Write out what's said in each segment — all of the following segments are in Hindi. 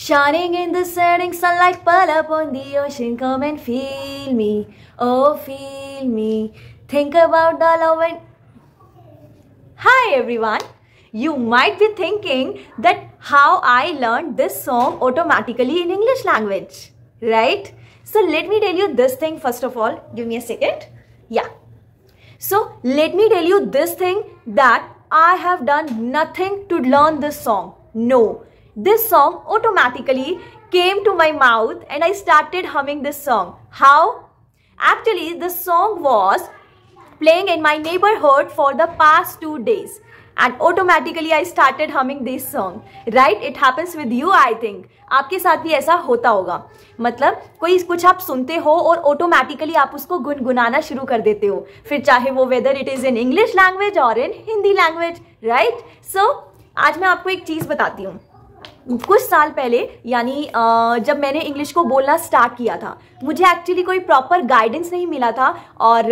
Shining in the setting sun like pearl upon the ocean, come and feel me, oh feel me. Think about the love and... Hi everyone! You might be thinking that how I learned this song automatically in English language, right? So let me tell you this thing first of all. Give me a second. Yeah. So let me tell you this thing that I have done nothing to learn this song. No, This song automatically came to my mouth and I started humming this song. How? Actually, the song was playing in my neighborhood for the past two days and automatically I started humming this song. Right? It happens with you, I think. आपके साथ भी ऐसा होता होगा मतलब कोई कुछ आप सुनते हो और ऑटोमेटिकली आप उसको गुनगुनाना शुरू कर देते हो फिर चाहे वो whether it is in English language और in Hindi language right so आज मैं आपको एक चीज़ बताती हूँ कुछ साल पहले यानी जब मैंने इंग्लिश को बोलना स्टार्ट किया था मुझे एक्चुअली कोई प्रॉपर गाइडेंस नहीं मिला था और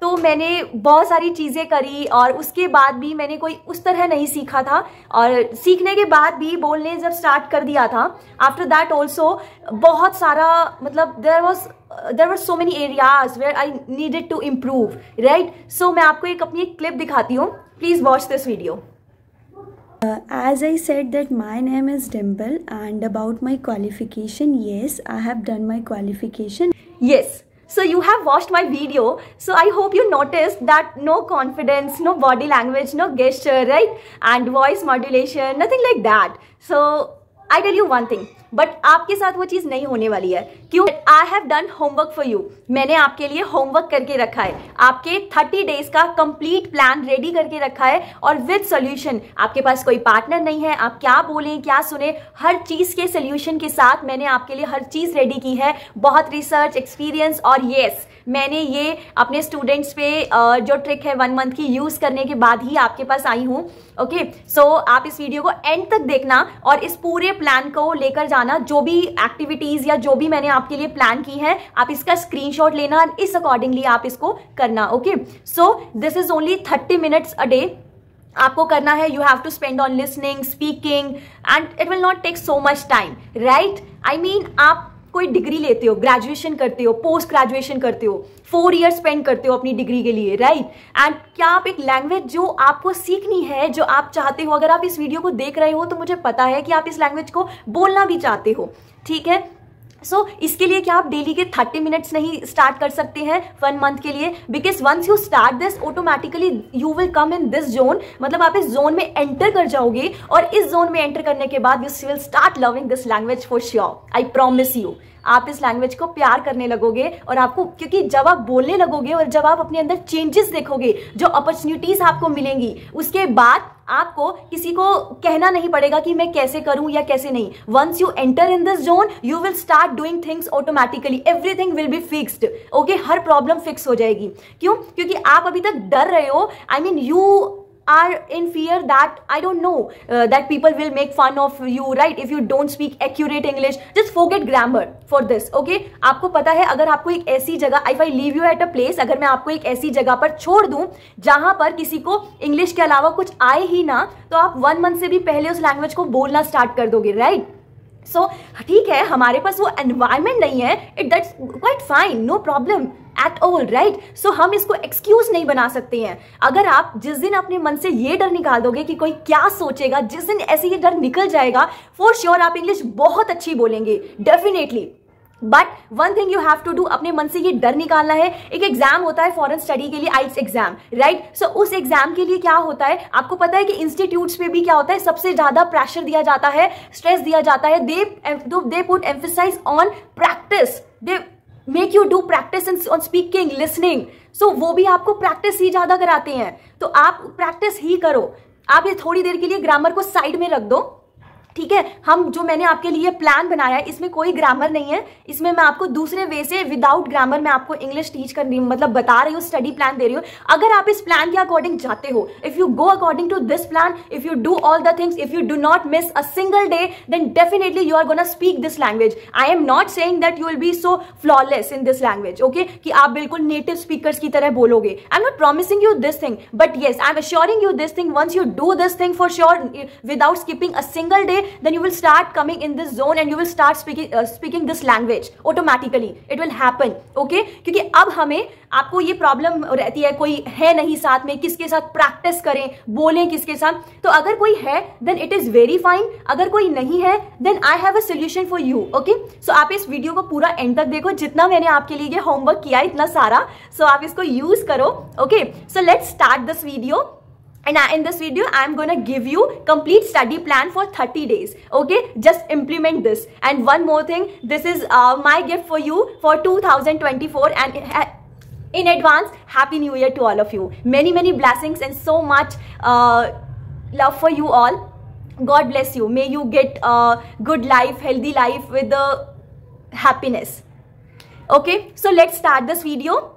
तो मैंने बहुत सारी चीज़ें करी और उसके बाद भी मैंने कोई उस तरह नहीं सीखा था और सीखने के बाद भी बोलने जब स्टार्ट कर दिया था आफ्टर दैट ऑल्सो बहुत सारा मतलब there was there were so many areas where I needed to improve right so मैं आपको एक अपनी एक क्लिप दिखाती हूँ please watch this video Uh, as I said that my name is Dimple and about my qualification, yes, I have done my qualification. Yes, so you have watched my video. So I hope you noticed that no confidence, no body language, no gesture, right? And voice modulation, nothing like that. So I tell you one thing. But आपके साथ वो चीज़ नहीं होने वाली है क्यों I have done homework for you मैंने आपके लिए होमवर्क करके रखा है आपके थर्टी डेज का कंप्लीट प्लान रेडी करके रखा है और विद सोल्यूशन आपके पास कोई पार्टनर नहीं है आप क्या बोलें क्या सुने हर चीज़ के सोल्यूशन के साथ मैंने आपके लिए हर चीज़ रेडी की है बहुत रिसर्च एक्सपीरियंस और येस मैंने ये अपने स्टूडेंट्स पे जो ट्रिक है वन मंथ की यूज़ करने के बाद ही आपके पास आई हूँ ओके सो आप इस वीडियो को एंड तक देखना और इस पूरे प्लान को लेकर जाना बताना जो भी एक्टिविटीज़ या जो भी मैंने आपके लिए प्लान की है आप इसका स्क्रीनशॉट लेना इस अकॉर्डिंगली आप इसको करना okay so this is only thirty minutes a day आपको करना है you have to spend on listening speaking and it will not take so much time right I mean आप कोई डिग्री लेते हो ग्रेजुएशन करते हो पोस्ट ग्रेजुएशन करते हो फोर ईयर स्पेंड करते हो अपनी डिग्री के लिए राइट एंड क्या आप एक लैंग्वेज जो आपको सीखनी है जो आप चाहते हो अगर आप इस वीडियो को देख रहे हो तो मुझे पता है कि आप इस लैंग्वेज को बोलना भी चाहते हो ठीक है सो so, इसके लिए क्या आप डेली के थर्टी मिनट्स नहीं स्टार्ट कर सकते हैं वन मंथ के लिए because once you start this automatically you will come in this zone मतलब आप इस जोन में एंटर कर जाओगे और इस जोन में एंटर करने के बाद you will start loving this language for sure I promise you आप इस लैंग्वेज को प्यार करने लगोगे और आपको क्योंकि जब आप बोलने लगोगे और जब आप अपने अंदर चेंजेस देखोगे जो अपॉर्चुनिटीज आपको मिलेंगी उसके बाद आपको किसी को कहना नहीं पड़ेगा कि मैं कैसे करूं या कैसे नहीं once you enter in this zone you will start doing things automatically everything will be fixed okay हर प्रॉब्लम फिक्स हो जाएगी क्यों क्योंकि आप अभी तक डर रहे हो I mean you are in fear that i don't know uh, that people will make fun of you right if you don't speak accurate english just forget grammar for this okay आपको पता है अगर आपको एक ऐसी जगह if I leave you at a place अगर मैं आपको एक ऐसी जगह पर छोड़ दूं जहां पर किसी को इंग्लिश के अलावा कुछ आए ही ना तो आप वन मंथ से भी पहले उस लैंग्वेज को बोलना स्टार्ट कर दोगे राइट right? सो so, ठीक है हमारे पास वो एनवायरमेंट नहीं है it that's quite fine no problem at all right so हम इसको एक्सक्यूज नहीं बना सकते हैं अगर आप जिस दिन अपने मन से ये डर निकाल दोगे कि कोई क्या सोचेगा जिस दिन ऐसे ये डर निकल जाएगा फॉर श्योर sure आप इंग्लिश बहुत अच्छी बोलेंगे definitely but one thing you have to do अपने मन से ये डर निकालना है एक एग्जाम होता है फॉरन स्टडी के लिए आइट्स एग्जाम राइट सो उस एग्जाम के लिए क्या होता है आपको पता है कि इंस्टीट्यूट्स पे भी क्या होता है सबसे ज्यादा प्रेशर दिया जाता है स्ट्रेस दिया जाता है they they put emphasise on practice they make you do practice in on speaking listening so वो भी आपको प्रैक्टिस ही ज़्यादा कराते हैं तो आप प्रैक्टिस ही करो आप ये थोड़ी देर के लिए ग्रामर को साइड में रख दो ठीक है हम जो मैंने आपके लिए प्लान बनाया है इसमें कोई ग्रामर नहीं है इसमें मैं आपको दूसरे वे से विदाउट ग्रामर मैं आपको इंग्लिश टीच कर रही मतलब बता रही हूँ स्टडी प्लान दे रही हूँ अगर आप इस प्लान के अकॉर्डिंग जाते हो if you go according to this plan if you do all the things if you do not miss a single day then definitely you are gonna speak this language I am not saying that you will be so flawless in this language okay कि आप बिल्कुल नेटिव स्पीकर्स की तरह बोलोगे I am not promising you this thing but yes I am assuring you this thing once you do this thing for sure without skipping a single day then you will start coming in this zone and you will start speaking uh, speaking this language automatically it will happen okay क्योंकि अब हमें आपको ये प्रॉब्लम रहती है कोई है नहीं साथ में किसके साथ प्रैक्टिस करें बोलें किसके साथ तो अगर कोई है then it is very fine अगर कोई नहीं है then I have a solution for you okay so आप इस वीडियो को पूरा एंड तक देखो जितना मैंने आपके लिए होमवर्क किया इतना सारा सो so आप इसको यूज करो okay so let start this video and in this video i'm gonna give you complete study plan for 30 days okay just implement this and one more thing this is uh, my gift for you for 2024 and in advance happy new year to all of you many many blessings and so much uh, love for you all god bless you may you get a good life healthy life with the happiness okay so let's start this video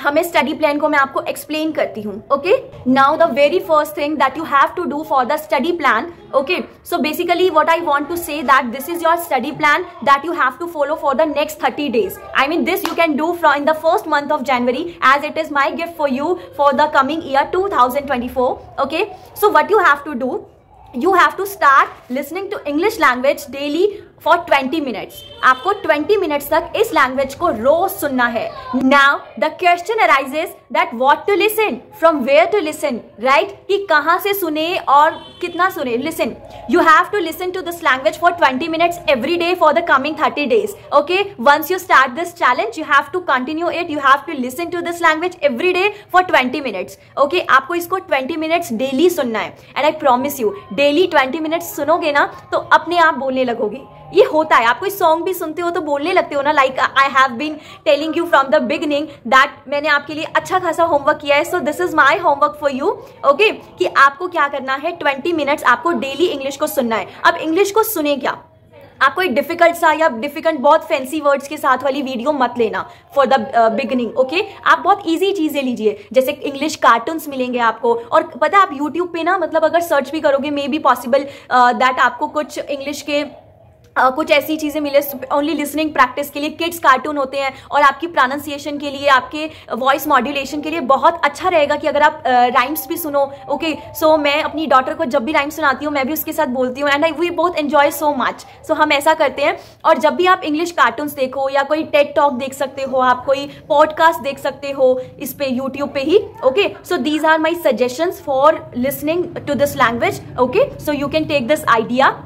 हमें स्टडी प्लान को मैं आपको एक्सप्लेन करती हूँ okay now the very first thing that you have to do for the study plan okay so basically what I want to say that this is your study plan that you have to follow for the next thirty days I mean this you can do from in the first month of January as it is my gift for you for the coming year two thousand twenty four okay so what you have to do you have to start listening to English language daily for twenty minutes आपको ट्वेंटी मिनट्स तक इस लैंग्वेज को रोज सुनना है now the question arises that what to listen from where to listen right कि कहाँ से सुने और कितना सुने listen you have to listen to this language for twenty minutes every day for the coming thirty days okay once you start this challenge you have to continue it you have to listen to this language every day for twenty minutes okay आपको इसको ट्वेंटी मिनट्स डेली सुनना है and I promise you daily twenty minutes सुनोगे ना तो अपने आप बोलने लगोगे ये होता है आप कोई सॉन्ग भी सुनते हो तो बोलने लगते हो ना like I have been telling you from the beginning that मैंने आपके लिए अच्छा खासा होमवर्क किया है so this is my homework for you okay कि आपको क्या करना है ट्वेंटी मिनट्स आपको डेली इंग्लिश को सुनना है अब इंग्लिश को सुने क्या आपको एक डिफिकल्ट सा या डिफिकल्ट बहुत फैंसी वर्ड्स के साथ वाली वीडियो मत लेना फॉर द बिगनिंग ओके आप बहुत ईजी चीज़ें लीजिए जैसे इंग्लिश कार्टून्स मिलेंगे आपको और पता है आप यूट्यूब पे ना मतलब अगर सर्च भी करोगे मे बी पॉसिबल दैट आपको कुछ इंग्लिश के Uh, कुछ ऐसी चीज़ें मिले ओनली लिसनिंग प्रैक्टिस के लिए किड्स कार्टून होते हैं और आपकी प्रोनाउंसिएशन के लिए आपके वॉइस मॉड्यूलेशन के लिए बहुत अच्छा रहेगा कि अगर आप राइम्स uh, भी सुनो ओके okay, सो so, मैं अपनी डॉटर को जब भी राइम्स सुनाती हूँ मैं भी उसके साथ बोलती हूँ एंड आई वी बहुत एन्जॉय सो मच सो हम ऐसा करते हैं और जब भी आप इंग्लिश कार्टून्स देखो या कोई टेट टॉक देख सकते हो आप कोई पॉडकास्ट देख सकते हो इस पर यूट्यूब पे ही okay so these are my suggestions for listening to this language okay so you can take this idea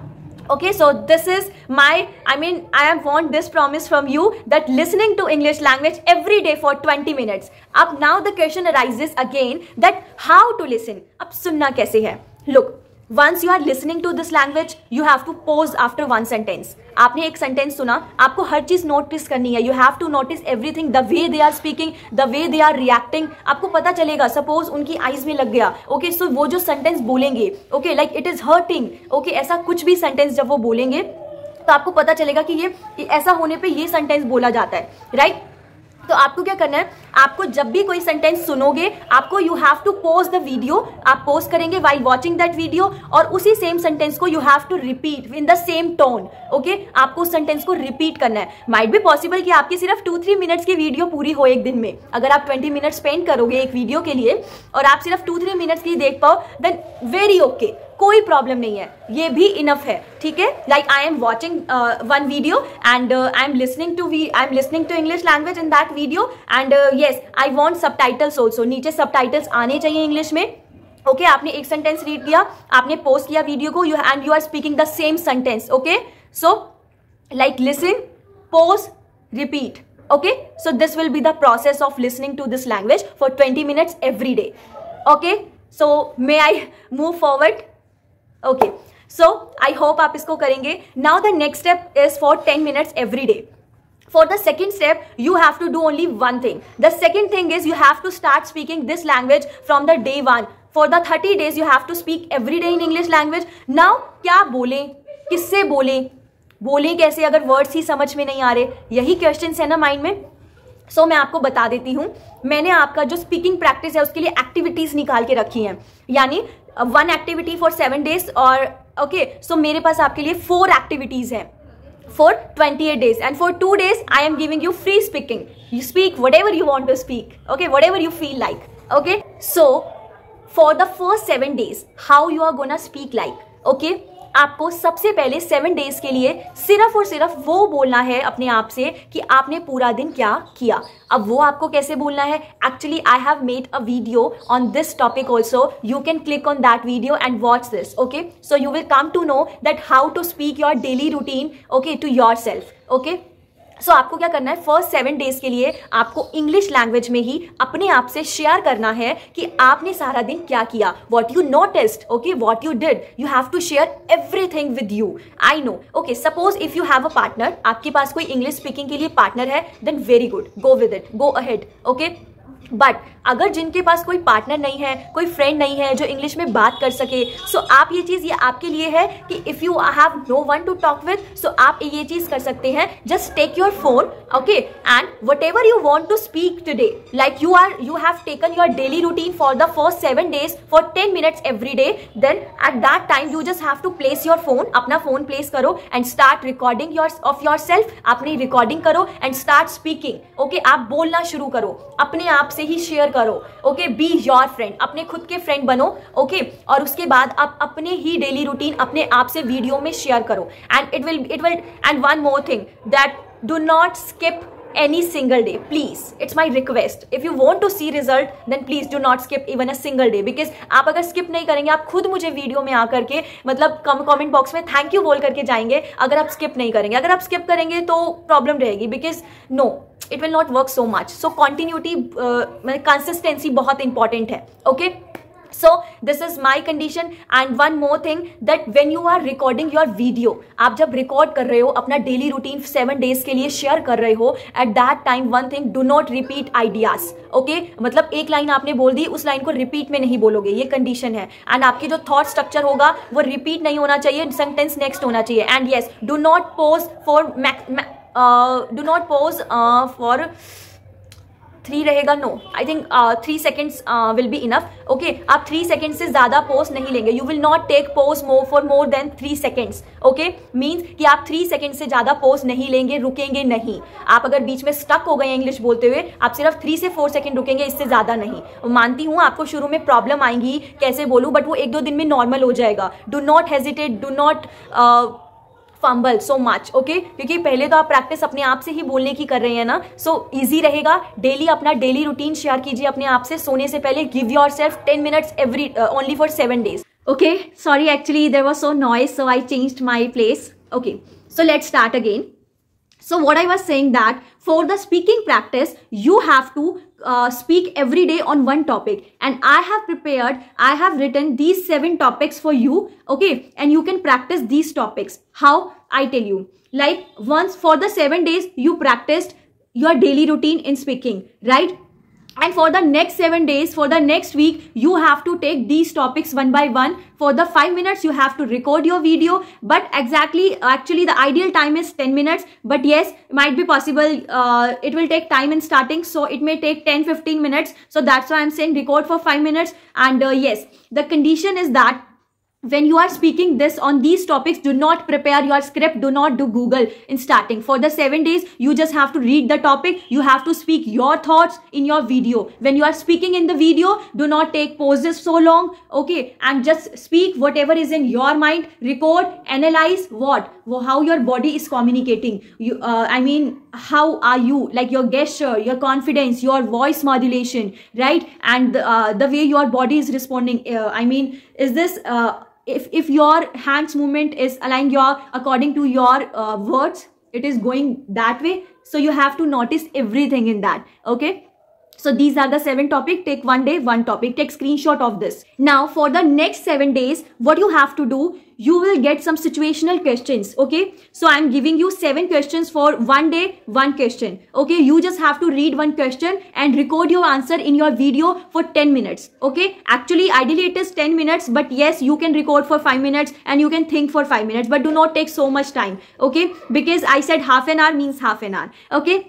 okay so this is my i mean i have want this promise from you that listening to english language every day for 20 minutes up now the question arises again that how to listen ab sunna kaise hai look once you are listening to this language you have to pause after one sentence आपने एक सेंटेंस सुना आपको हर चीज नोटिस करनी है you have to notice everything the way they are speaking the way they are reacting आपको पता चलेगा सपोज उनकी आईज में लग गया ओके okay, सो so वो जो सेंटेंस बोलेंगे okay like it is hurting okay ऐसा कुछ भी सेंटेंस जब वो बोलेंगे तो आपको पता चलेगा कि ये ऐसा होने पे ये सेंटेंस बोला जाता है राइट right? तो आपको क्या करना है आपको जब भी कोई सेंटेंस सुनोगे आपको you have to post the video आप पोज करेंगे वाई वॉचिंग दैट वीडियो और उसी सेम सेंटेंस को you have to repeat in the same tone okay आपको उस सेंटेंस को रिपीट करना है माइट भी पॉसिबल कि आपकी सिर्फ टू थ्री मिनट्स की वीडियो पूरी हो एक दिन में अगर आप ट्वेंटी मिनट स्पेंड करोगे एक वीडियो के लिए और आप सिर्फ टू थ्री मिनट्स की देख पाओ देन वेरी ओके कोई प्रॉब्लम नहीं है ये भी इनफ है ठीक है like I am watching one video and I am listening to I am listening to English language in that video and yes I want subtitles also नीचे सब टाइटल्स आने चाहिए इंग्लिश में ओके okay, आपने एक सेंटेंस रीड किया आपने पोस्ट किया वीडियो को you and you are speaking the same sentence okay so like listen post repeat okay so this will be the process of listening to this language for 20 minutes every day okay so may I move forward okay so I hope आप इसको करेंगे now the next step is for ten minutes every day for the second step you have to do only one thing the second thing is you have to start speaking this language from the day one for the thirty days you have to speak every day in English language now क्या बोलें किससे बोलें बोलें कैसे अगर वर्ड्स ही समझ में नहीं आ रहे यही क्वेश्चन है ना माइंड में सो so, मैं आपको बता देती हूँ मैंने आपका जो स्पीकिंग प्रैक्टिस है उसके लिए एक्टिविटीज निकाल के रखी हैं यानी one activity for seven days और ओके okay, सो so मेरे पास आपके लिए फोर एक्टिविटीज हैं for twenty eight days and for two days I am giving you free speaking you speak whatever you want to speak okay whatever you feel like okay so for the first seven days how you are gonna speak like okay आपको सबसे पहले सेवन डेज के लिए सिर्फ और सिर्फ वो बोलना है अपने आप से कि आपने पूरा दिन क्या किया अब वो आपको कैसे बोलना है actually I have made a video on this topic also you can click on that video and watch this okay so you will come to know that how to speak your daily routine okay to yourself okay so so, आपको क्या करना है फर्स्ट सेवन डेज के लिए आपको इंग्लिश लैंग्वेज में ही अपने आप से शेयर करना है कि आपने सारा दिन क्या किया what you noticed okay what you did you have to share everything with you I know okay suppose if you have a partner आपके पास कोई इंग्लिश स्पीकिंग के लिए पार्टनर है then very good go with it go ahead okay but अगर जिनके पास कोई पार्टनर नहीं है कोई फ्रेंड नहीं है जो इंग्लिश में बात कर सके सो so आप ये चीज़ ये आपके लिए है कि if you have no one to talk with so आप ये चीज़ कर सकते हैं just take your phone okay and whatever you want to speak today like you are you have taken your daily routine for the first seven days for ten minutes every day then at that time you just have to place your phone अपना फोन प्लेस करो and start recording your of yourself अपनी रिकॉर्डिंग करो एंड स्टार्ट स्पीकिंग ओके आप बोलना शुरू करो अपने आप से से ही शेयर करो ओके बी योर फ्रेंड अपने खुद के फ्रेंड बनो ओके और उसके बाद आप अपने ही डेली रूटीन अपने आप से वीडियो में शेयर करो and it will it will and one more thing that do not skip any single day please it's my request if you want to see result then please do not skip even a single day because आप अगर skip नहीं करेंगे आप खुद मुझे वीडियो में आकर के मतलब कमेंट बॉक्स में थैंक यू बोल करके जाएंगे अगर आप skip नहीं करेंगे अगर आप skip करेंगे तो प्रॉब्लम रहेगी because no it will not work so much so continuity consistency बहुत इंपॉर्टेंट है okay okay? So this is my condition and one more thing that when you are recording your video आप जब रिकॉर्ड कर रहे हो अपना डेली रूटीन सेवन डेज के लिए शेयर कर रहे हो at that time one thing do not repeat ideas okay मतलब एक लाइन आपने बोल दी उस लाइन को रिपीट में नहीं बोलोगे ये कंडीशन है एंड आपके जो थॉट स्ट्रक्चर होगा वो रिपीट नहीं होना चाहिए सेंटेंस नेक्स्ट होना चाहिए and yes do not pause for do not pause for three रहेगा no I think three seconds will be enough okay आप थ्री सेकेंड से ज़्यादा पोज नहीं लेंगे you will not take pause more for more than three seconds okay means कि आप थ्री सेकेंड से ज़्यादा पोज नहीं लेंगे रुकेंगे नहीं आप अगर बीच में स्टक हो गए इंग्लिश बोलते हुए आप सिर्फ थ्री से फोर सेकेंड रुकेंगे इससे ज़्यादा नहीं मानती हूँ आपको शुरू में प्रॉब्लम आएंगी कैसे बोलूँ बट वो एक दो दिन में नॉर्मल हो जाएगा do not hesitate do not fumble so much okay क्योंकि पहले तो आप प्रैक्टिस अपने आप से ही बोलने की कर रहे हैं ना सो so, इजी रहेगा डेली अपना डेली रूटीन शेयर कीजिए अपने आप से सोने से पहले give yourself ten minutes every only for seven days okay sorry actually there was so noise so I change my place okay so let start again So what I was saying that for the speaking practice, you have to uh, speak every day on one topic and I have prepared, I have written these seven topics for you. Okay. And you can practice these topics. How? I tell you. Like once for the seven days, you practiced your daily routine in speaking, right? and for the next 7 days for the next week you have to take these topics one by one for the 5 minutes you have to record your video but exactly actually the ideal time is 10 minutes but yes might be possible uh, it will take time in starting so it may take 10 15 minutes so that's why i'm saying record for 5 minutes and uh, yes the condition is that when you are speaking this on these topics do not prepare your script do not do google in starting for the 7 days you just have to read the topic you have to speak your thoughts in your video when you are speaking in the video do not take pauses so long okay and just speak whatever is in your mind record analyze what how your body is communicating you uh, i mean how are you like your gesture your confidence your voice modulation right and uh, the way your body is responding uh, i mean is this uh, if if your hands movement is aligned your according to your uh, words it is going that way so you have to notice everything in that okay so these are the seven topic. Take one day, one topic. Take screenshot of this. Now for the next seven days, what you have to do, you will get some situational questions. Okay. So I'm giving you seven questions for one day, one question. Okay. You just have to read one question and record your answer in your video for 10 minutes. Okay. Actually, ideally it is 10 minutes, but yes, you can record for five minutes and you can think for five minutes, but do not take so much time. Okay. Because I said half an hour means half an hour. Okay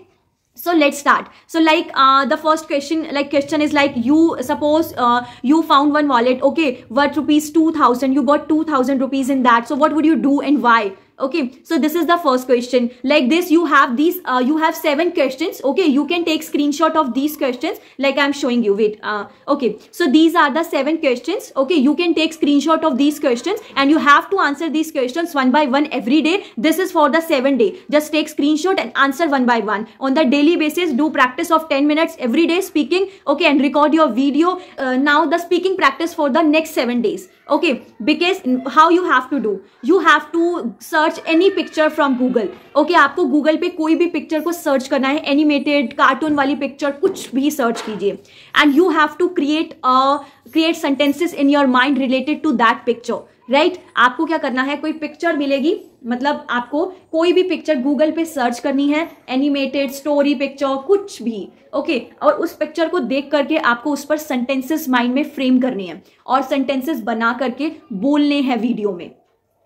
so let's start so like uh, the first question like question is like you suppose uh, you found one wallet okay worth rupees 2000 you got 2000 rupees in that so what would you do and why okay so this is the first question like this you have these uh, you have seven questions okay you can take screenshot of these questions like i'm showing you wait uh, okay so these are the seven questions okay you can take screenshot of these questions and you have to answer these questions one by one every day this is for the seven day just take screenshot and answer one by one on the daily basis do practice of 10 minutes every day speaking okay and record your video uh, now the speaking practice for the next seven days okay because how you have to do you have to search search any picture from Google okay आपको गूगल पे कोई भी पिक्चर को सर्च करना है एनिमेटेड कार्टून वाली पिक्चर कुछ भी सर्च कीजिए and you have to create create sentences in your mind related to that picture right आपको क्या करना है कोई पिक्चर मिलेगी मतलब आपको कोई भी पिक्चर गूगल पे सर्च करनी है एनिमेटेड स्टोरी पिक्चर कुछ भी ओके okay, और उस पिक्चर को देख करके आपको उस पर सेंटेंसेस माइंड में फ्रेम करनी है और सेंटेंसेस बना करके बोलने हैं वीडियो में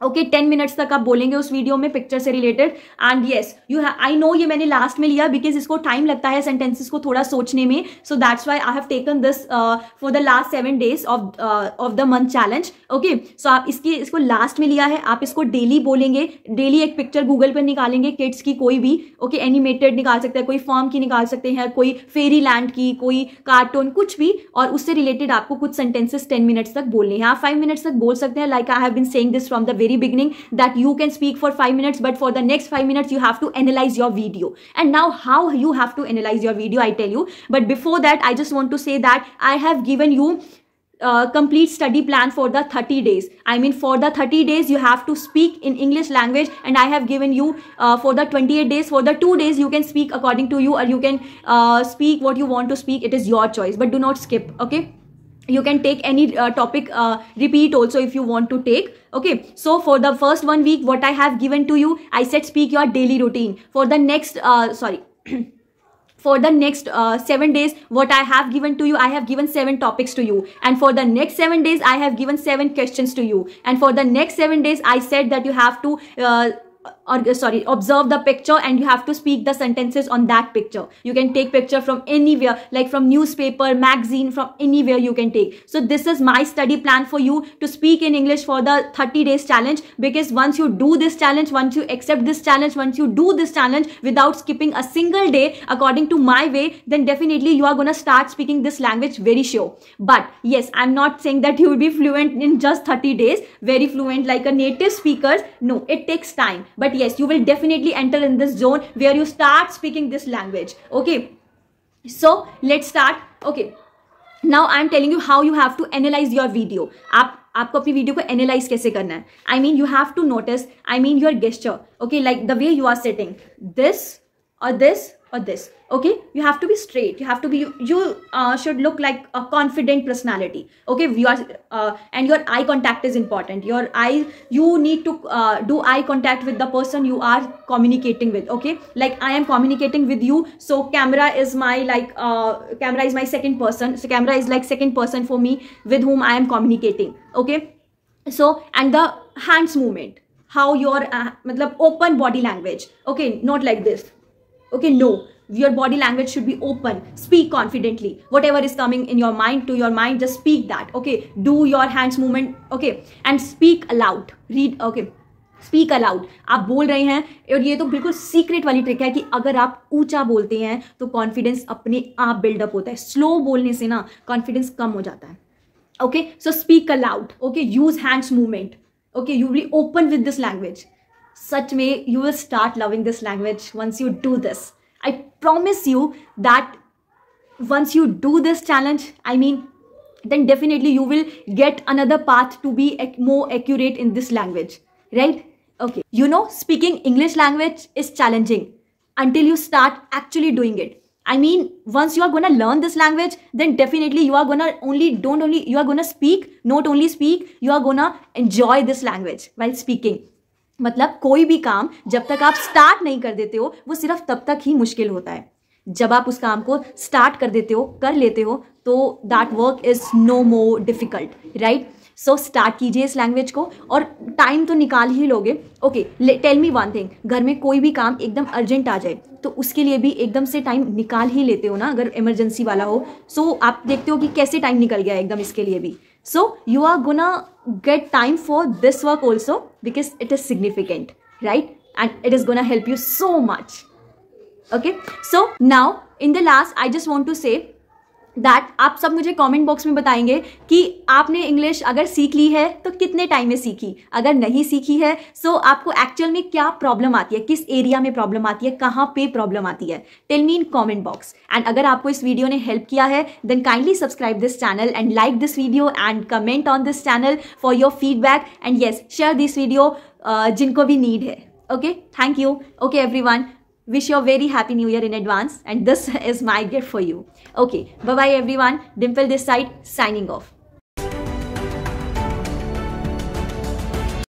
ओके टेन मिनट्स तक आप बोलेंगे उस वीडियो में पिक्चर से related and yes you I know ये मैंने लास्ट में लिया बिकॉज इसको टाइम लगता है सेंटेंसेस को थोड़ा सोचने में so that's why I have taken this for the last seven days of of the month challenge okay so आप इसकी इसको लास्ट में लिया है आप इसको डेली बोलेंगे डेली एक पिक्चर गूगल पर निकालेंगे किड्स की कोई भी ओके okay, एनिमेटेड निकाल सकते हैं कोई फॉर्म की निकाल सकते हैं कोई फेरी लैंड की कोई कार्टून कुछ भी और उससे रिलेटेड आपको कुछ सेंटेंसेस टेन मिनट्स तक बोलने हैं आप फाइव मिनट्स तक बोल सकते हैं like I have been saying this from the very beginning that you can speak for five minutes, but for the next five minutes, you have to analyze your video. And now how you have to analyze your video, I tell you. But before that, I just want to say that I have given you uh, complete study plan for the 30 days i mean for the 30 days you have to speak in english language and i have given you uh, for the 28 days for the two days you can speak according to you or you can uh, speak what you want to speak it is your choice but do not skip okay you can take any uh, topic uh, repeat also if you want to take okay so for the first one week what i have given to you i said speak your daily routine for the next uh, sorry for the next uh, 7 days what I have given to you I have given 7 topics to you and for the next 7 days I have given 7 questions to you and for the next 7 days I said that you have to uh, or uh, sorry observe the picture and you have to speak the sentences on that picture you can take picture from anywhere like from newspaper magazine from anywhere you can take so this is my study plan for you to speak in english for the 30 days challenge because once you do this challenge once you accept this challenge once you do this challenge without skipping a single day according to my way then definitely you are going to start speaking this language very sure but yes i'm not saying that you will be fluent in just 30 days very fluent like a native speaker no it takes time but yes you will definitely enter in this zone where you start speaking this language okay so let's start okay now i'm telling you how you have to analyze your video App, आपको अपनी वीडियो को एनालाइज कैसे करना है I mean you have to notice I mean your gesture okay like the way you are setting this और this or this okay you have to be straight you have to be you, you uh, should look like a confident personality okay you are uh, and your eye contact is important your eye you need to uh, do eye contact with the person you are communicating with okay like i am communicating with you so camera is my like uh, camera is my second person so camera is like second person for me with whom i am communicating okay so and the hands movement how your uh, open body language okay not like this okay no your body language should be open speak confidently whatever is coming in your mind to your mind just speak that okay do your hands movement okay and speak aloud read okay speak aloud आप बोल रहे हैं और ये तो बिल्कुल सीक्रेट वाली ट्रिक है कि अगर आप ऊंचा बोलते हैं तो कॉन्फिडेंस अपने आप बिल्डअप होता है स्लो बोलने से ना कॉन्फिडेंस कम हो जाता है okay so speak aloud okay use hands movement okay you be open with this language such way you will start loving this language once you do this. I promise you that once you do this challenge, I mean, then definitely you will get another path to be more accurate in this language, right? Okay. You know, speaking English language is challenging until you start actually doing it. I mean, once you are gonna learn this language, then definitely you are gonna only don't only you are gonna speak, not only speak, you are gonna enjoy this language while speaking. मतलब कोई भी काम जब तक आप स्टार्ट नहीं कर देते हो वो सिर्फ तब तक ही मुश्किल होता है जब आप उस काम को स्टार्ट कर देते हो कर लेते हो तो that work is no more difficult right so start कीजिए इस लैंग्वेज को और टाइम तो निकाल ही लोगे okay tell me one thing घर में कोई भी काम एकदम अर्जेंट आ जाए तो उसके लिए भी एकदम से टाइम निकाल ही लेते हो ना अगर इमरजेंसी वाला हो सो so, आप देखते हो कि कैसे टाइम निकल गया एकदम इसके लिए भी So you are gonna get time for this work also because it is significant, right? And it is gonna help you so much. Okay, so now in the last, I just want to say that आप सब मुझे कमेंट बॉक्स में बताएंगे कि आपने इंग्लिश अगर सीख ली है तो कितने टाइम में सीखी अगर नहीं सीखी है सो so आपको एक्चुअल में क्या प्रॉब्लम आती है किस एरिया में प्रॉब्लम आती है कहाँ पे प्रॉब्लम आती है tell me in comment box and अगर आपको इस वीडियो ने हेल्प किया है then kindly subscribe this channel and like this video and comment on this channel for your feedback and yes share this video जिनको भी नीड है okay thank you okay everyone Wish you a very happy new year in advance and this is my gift for you. Okay, bye-bye everyone. Dimple this side signing off.